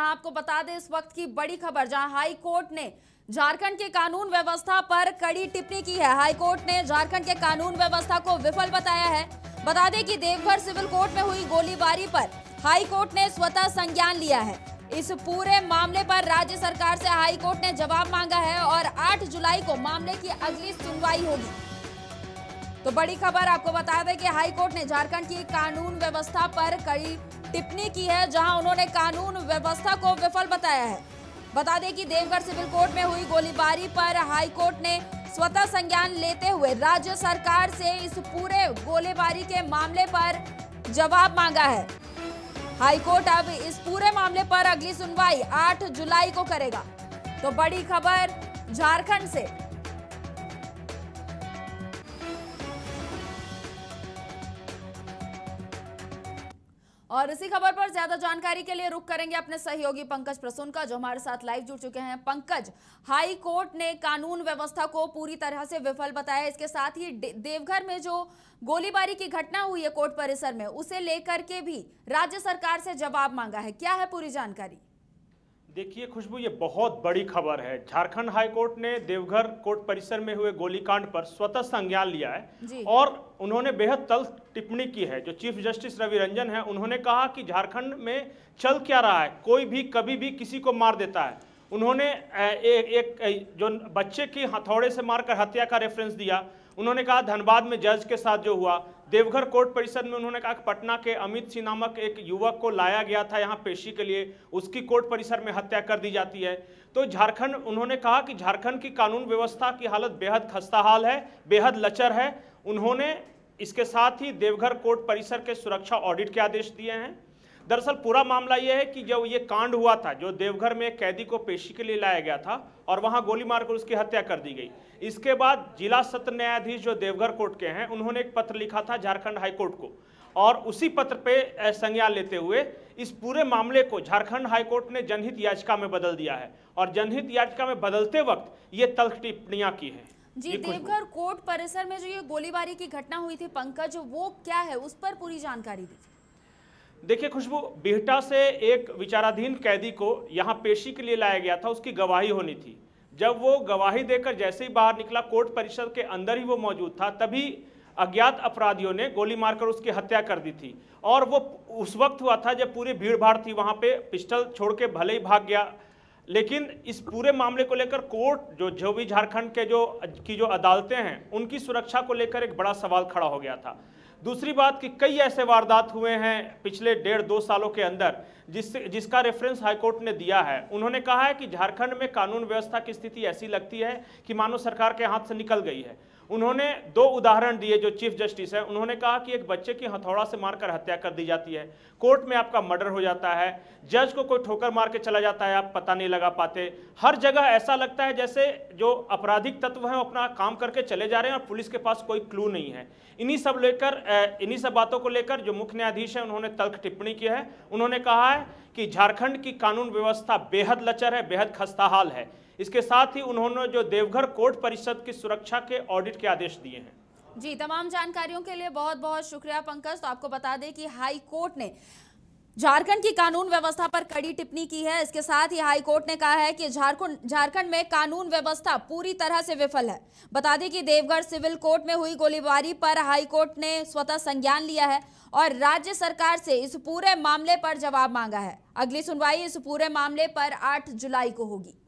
आपको बता दें इस वक्त की बड़ी खबर जहां हाई कोर्ट ने झारखंड के कानून व्यवस्था पर कड़ी टिप्पणी की है हाई कोर्ट ने झारखंड के कानून व्यवस्था को विफल बताया है बता दें कि देवघर सिविल कोर्ट में हुई गोलीबारी पर हाई कोर्ट ने स्वतः संज्ञान लिया है इस पूरे मामले पर राज्य सरकार से हाई कोर्ट ने जवाब मांगा है और 8 जुलाई को मामले की अगली सुनवाई होगी तो बड़ी खबर आपको बता दें कि हाई कोर्ट ने झारखंड की कानून व्यवस्था पर कड़ी टिप्पणी की है जहां उन्होंने कानून व्यवस्था को विफल बताया है बता दें कि देवगढ़ सिविल कोर्ट में हुई गोलीबारी पर हाईकोर्ट ने स्वतः संज्ञान लेते हुए राज्य सरकार से इस पूरे गोलीबारी के मामले पर जवाब मांगा है हाईकोर्ट अब इस पूरे मामले पर अगली सुनवाई 8 जुलाई को करेगा तो बड़ी खबर झारखंड से और इसी खबर पर ज्यादा जानकारी के लिए रुक करेंगे अपने सहयोगी पंकज प्रसून का जो हमारे साथ लाइव जुड़ चुके हैं पंकज हाई कोर्ट ने कानून व्यवस्था को पूरी तरह से विफल बताया इसके साथ ही देवघर में जो गोलीबारी की घटना हुई है कोर्ट परिसर में उसे लेकर के भी राज्य सरकार से जवाब मांगा है क्या है पूरी जानकारी देखिए खुशबू ये बहुत बड़ी खबर है झारखंड हाईकोर्ट ने देवघर कोर्ट परिसर में हुए गोलीकांड पर स्वतः संज्ञान लिया है और उन्होंने बेहद तल टिप्पणी की है जो चीफ जस्टिस रवि रंजन है उन्होंने कहा कि झारखंड में चल क्या रहा है कोई भी कभी भी किसी को मार देता है उन्होंने एक, एक जो बच्चे की हथौड़े से मारकर हत्या का रेफरेंस दिया उन्होंने कहा धनबाद में जज के साथ जो हुआ देवघर कोर्ट परिषद में उन्होंने कहा कि पटना के अमित सिंह नामक एक युवक को लाया गया था यहाँ पेशी के लिए उसकी कोर्ट परिसर में हत्या कर दी जाती है तो झारखंड उन्होंने कहा कि झारखंड की कानून व्यवस्था की हालत बेहद खस्ता हाल है बेहद लचर है उन्होंने इसके साथ ही देवघर कोर्ट परिसर के सुरक्षा ऑडिट के आदेश दिए हैं दरअसल पूरा मामला यह है कि जब ये कांड हुआ था जो देवघर में कैदी को पेशी के लिए लाया गया था और वहां गोली मारकर उसकी हत्या कर दी गई इसके बाद जिला सत्र न्यायाधीश जो देवघर कोर्ट के हैं उन्होंने एक पत्र लिखा था झारखंड हाईकोर्ट को और उसी पत्र पे संज्ञान लेते हुए इस पूरे मामले को झारखंड हाईकोर्ट ने जनहित याचिका में बदल दिया है और जनहित याचिका में बदलते वक्त ये तल्ख टिप्पणियां की हैं जी देवघर कोर्ट परिसर में जो ये गोलीबारी की घटना हुई थी पंकज वो क्या है उस पर पूरी जानकारी दीजिए देखिए खुशबू बिहटा से एक विचाराधीन कैदी को यहाँ पेशी के लिए लाया गया था उसकी गवाही होनी थी जब वो गवाही देकर जैसे ही बाहर निकला कोर्ट परिसर के अंदर ही वो मौजूद था तभी अज्ञात अपराधियों ने गोली मारकर उसकी हत्या कर दी थी और वो उस वक्त हुआ था जब पूरी भीड़ भाड़ थी वहाँ पे पिस्टल छोड़ के भले ही भाग गया लेकिन इस पूरे मामले को लेकर कोर्ट जो जो भी झारखंड के जो की जो अदालतें हैं उनकी सुरक्षा को लेकर एक बड़ा सवाल खड़ा हो गया था दूसरी बात कि कई ऐसे वारदात हुए हैं पिछले डेढ़ दो सालों के अंदर जिससे जिसका रेफरेंस हाईकोर्ट ने दिया है उन्होंने कहा है कि झारखंड में कानून व्यवस्था की स्थिति ऐसी लगती है कि मानो सरकार के हाथ से निकल गई है उन्होंने दो उदाहरण दिए जो चीफ जस्टिस है उन्होंने कहा कि एक बच्चे की हथौड़ा से मारकर हत्या कर दी जाती है कोर्ट में आपका मर्डर हो जाता है जज को कोई ठोकर मार के चला जाता है आप पता नहीं लगा पाते हर जगह ऐसा लगता है जैसे जो आपराधिक तत्व हैं अपना काम करके चले जा रहे हैं और पुलिस के पास कोई क्लू नहीं है इन्हीं सब लेकर इन्हीं सब बातों को लेकर जो मुख्य न्यायाधीश हैं उन्होंने तल्ख टिप्पणी की है उन्होंने कहा है कि झारखंड की कानून व्यवस्था बेहद लचर है बेहद खस्ताहाल है इसके साथ ही उन्होंने जो देवघर कोर्ट परिषद की सुरक्षा के ऑडिट के आदेश दिए हैं जी तमाम जानकारियों के लिए बहुत बहुत शुक्रिया पंकज तो आपको बता दें कि हाई कोर्ट ने झारखंड की कानून व्यवस्था पर कड़ी टिप्पणी की है इसके साथ ही हाई कोर्ट ने कहा है कि झारखंड झारखंड में कानून व्यवस्था पूरी तरह से विफल है बता दें कि देवगढ़ सिविल कोर्ट में हुई गोलीबारी पर हाई कोर्ट ने स्वतः संज्ञान लिया है और राज्य सरकार से इस पूरे मामले पर जवाब मांगा है अगली सुनवाई इस पूरे मामले पर आठ जुलाई को होगी